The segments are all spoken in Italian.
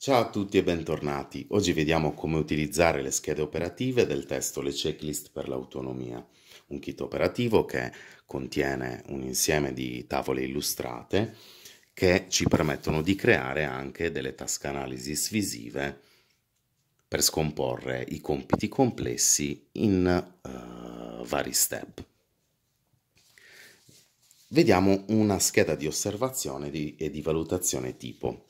Ciao a tutti e bentornati. Oggi vediamo come utilizzare le schede operative del testo Le checklist per l'autonomia, un kit operativo che contiene un insieme di tavole illustrate che ci permettono di creare anche delle task analysis visive per scomporre i compiti complessi in uh, vari step. Vediamo una scheda di osservazione di, e di valutazione tipo.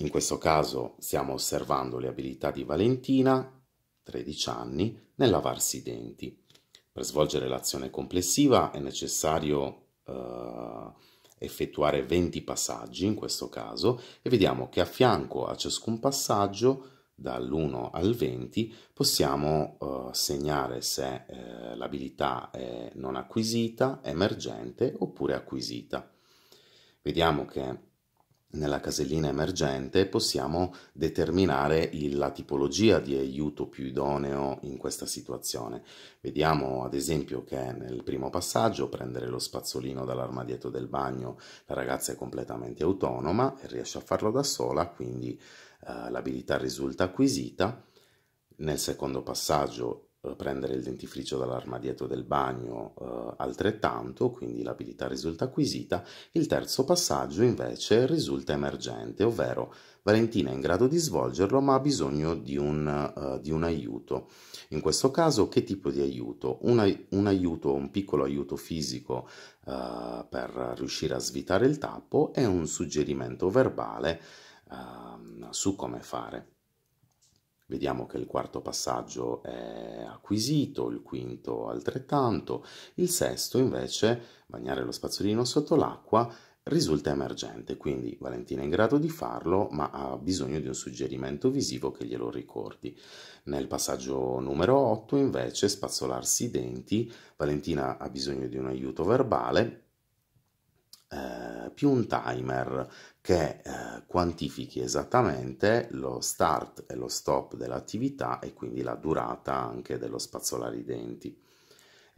In questo caso stiamo osservando le abilità di Valentina, 13 anni, nel lavarsi i denti. Per svolgere l'azione complessiva è necessario eh, effettuare 20 passaggi in questo caso e vediamo che a fianco a ciascun passaggio dall'1 al 20 possiamo eh, segnare se eh, l'abilità è non acquisita, emergente oppure acquisita. Vediamo che nella casellina emergente possiamo determinare la tipologia di aiuto più idoneo in questa situazione. Vediamo ad esempio che nel primo passaggio prendere lo spazzolino dall'armadietto del bagno la ragazza è completamente autonoma e riesce a farlo da sola, quindi eh, l'abilità risulta acquisita. Nel secondo passaggio eh, prendere il dentifricio dall'armadietto del bagno eh, altrettanto, quindi l'abilità risulta acquisita. Il terzo passaggio invece risulta emergente, ovvero Valentina è in grado di svolgerlo ma ha bisogno di un, uh, di un aiuto. In questo caso che tipo di aiuto? Un, un aiuto, un piccolo aiuto fisico uh, per riuscire a svitare il tappo e un suggerimento verbale uh, su come fare. Vediamo che il quarto passaggio è acquisito, il quinto altrettanto, il sesto invece, bagnare lo spazzolino sotto l'acqua, risulta emergente, quindi Valentina è in grado di farlo, ma ha bisogno di un suggerimento visivo che glielo ricordi. Nel passaggio numero 8, invece, spazzolarsi i denti, Valentina ha bisogno di un aiuto verbale eh, più un timer che eh, quantifichi esattamente lo start e lo stop dell'attività e quindi la durata anche dello spazzolare i denti.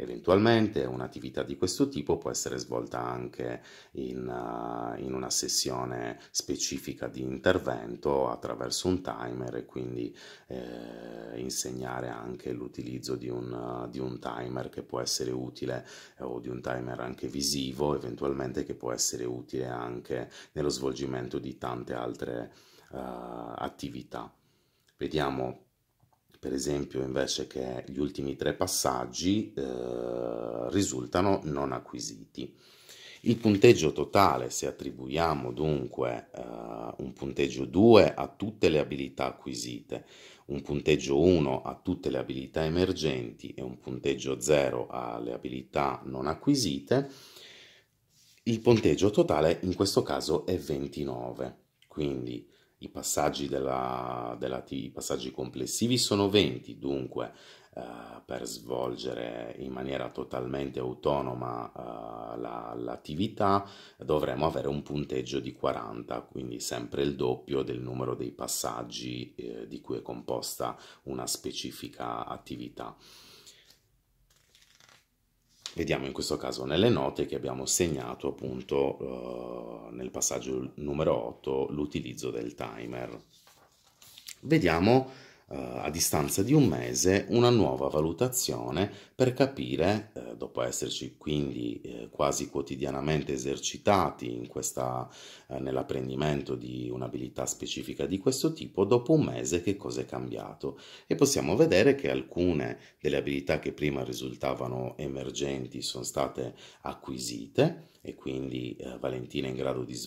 Eventualmente un'attività di questo tipo può essere svolta anche in, uh, in, una sessione specifica di intervento attraverso un timer e quindi eh, insegnare anche l'utilizzo di, uh, di un, timer che può essere utile eh, o di un timer anche visivo eventualmente che può essere utile anche nello svolgimento di tante altre uh, attività. Vediamo per esempio invece che gli ultimi tre passaggi eh, risultano non acquisiti. Il punteggio totale, se attribuiamo dunque eh, un punteggio 2 a tutte le abilità acquisite, un punteggio 1 a tutte le abilità emergenti e un punteggio 0 alle abilità non acquisite, il punteggio totale in questo caso è 29. Quindi i passaggi, della, della, i passaggi complessivi sono 20, dunque eh, per svolgere in maniera totalmente autonoma eh, la, l'attività dovremo avere un punteggio di 40, quindi sempre il doppio del numero dei passaggi eh, di cui è composta una specifica attività vediamo in questo caso nelle note che abbiamo segnato appunto eh, nel passaggio numero 8 l'utilizzo del timer. Vediamo eh, a distanza di un mese una nuova valutazione per capire, eh, dopo esserci quindi eh, quasi quotidianamente esercitati in questa, eh, nell'apprendimento di un'abilità specifica di questo tipo, dopo un mese che cosa è cambiato. E possiamo vedere che alcune delle abilità che prima risultavano emergenti sono state acquisite e quindi eh, Valentina è in grado di,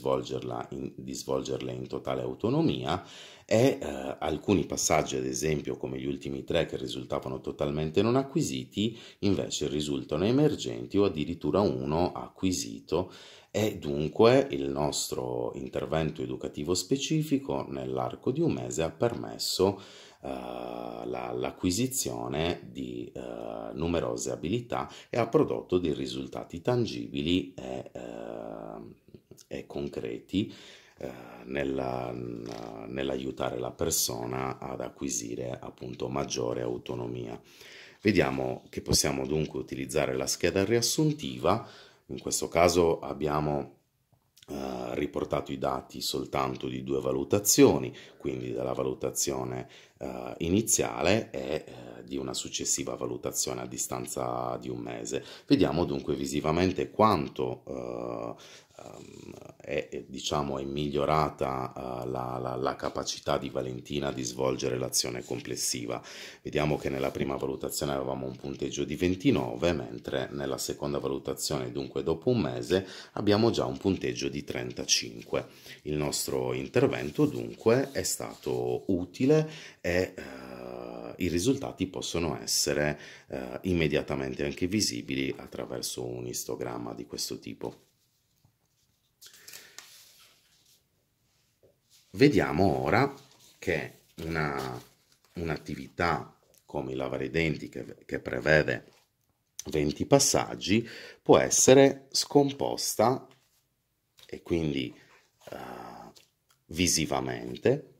in, di, svolgerle in totale autonomia e eh, alcuni passaggi ad esempio esempio come gli ultimi tre che risultavano totalmente non acquisiti, invece risultano emergenti o addirittura uno acquisito e dunque il nostro intervento educativo specifico nell'arco di un mese ha permesso eh, la, l'acquisizione di eh, numerose abilità e ha prodotto dei risultati tangibili e, eh, e concreti eh, nella, nell'aiutare la persona ad acquisire appunto maggiore autonomia. Vediamo che possiamo dunque utilizzare la scheda riassuntiva, in questo caso abbiamo eh, riportato i dati soltanto di due valutazioni, quindi dalla valutazione eh, iniziale e eh, di una successiva valutazione a distanza di un mese. Vediamo dunque visivamente quanto eh, ehm, è, diciamo, è migliorata uh, la, la, la, capacità di Valentina di svolgere l'azione complessiva. Vediamo che nella prima valutazione avevamo un punteggio di 29, mentre nella seconda valutazione, dunque dopo un mese, abbiamo già un punteggio di 35. Il nostro intervento dunque è stato utile e uh, i risultati possono essere uh, immediatamente anche visibili attraverso un istogramma di questo tipo. Vediamo ora che un'attività come il lavare i denti che, che prevede 20 passaggi può essere scomposta e quindi uh, visivamente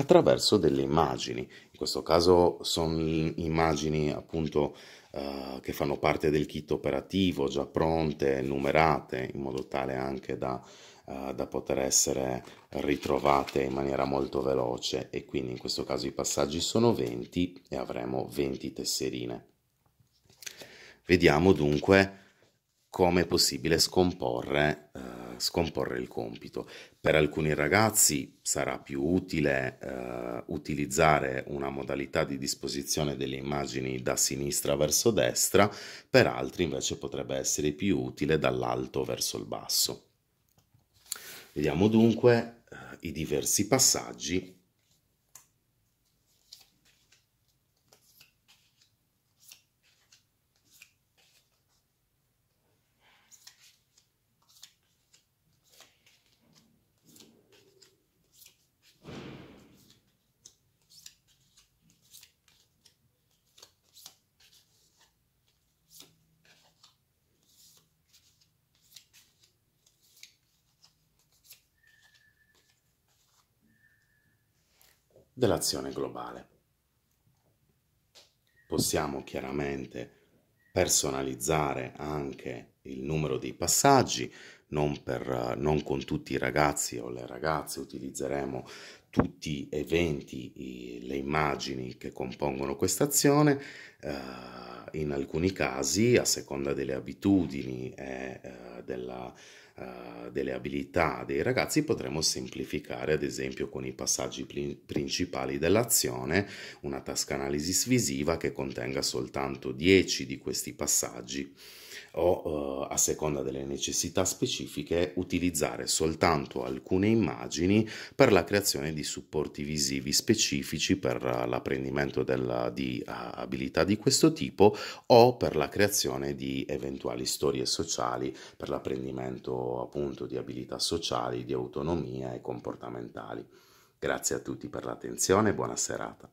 attraverso delle immagini. In questo caso sono immagini appunto eh, che fanno parte del kit operativo, già pronte, numerate, in modo tale anche da, eh, da poter essere ritrovate in maniera molto veloce e quindi in questo caso i passaggi sono 20 e avremo 20 tesserine. Vediamo dunque come è possibile scomporre, uh, scomporre, il compito. Per alcuni ragazzi sarà più utile uh, utilizzare una modalità di disposizione delle immagini da sinistra verso destra, per altri invece potrebbe essere più utile dall'alto verso il basso. Vediamo dunque uh, i diversi passaggi dell'azione globale. Possiamo chiaramente personalizzare anche il numero dei passaggi, non, per, non con tutti i ragazzi o le ragazze utilizzeremo tutti eventi, le immagini che compongono questa azione, eh, in alcuni casi, a seconda delle abitudini e eh, della, eh, delle abilità dei ragazzi potremmo semplificare ad esempio con i passaggi principali dell'azione una task analysis visiva che contenga soltanto 10 di questi passaggi o eh, a seconda delle necessità specifiche utilizzare soltanto alcune immagini per la creazione di supporti visivi specifici per uh, l'apprendimento della, di uh, abilità di questo tipo o per la creazione di eventuali storie sociali per l'apprendimento appunto di abilità sociali, di autonomia e comportamentali. Grazie a tutti per l'attenzione e buona serata.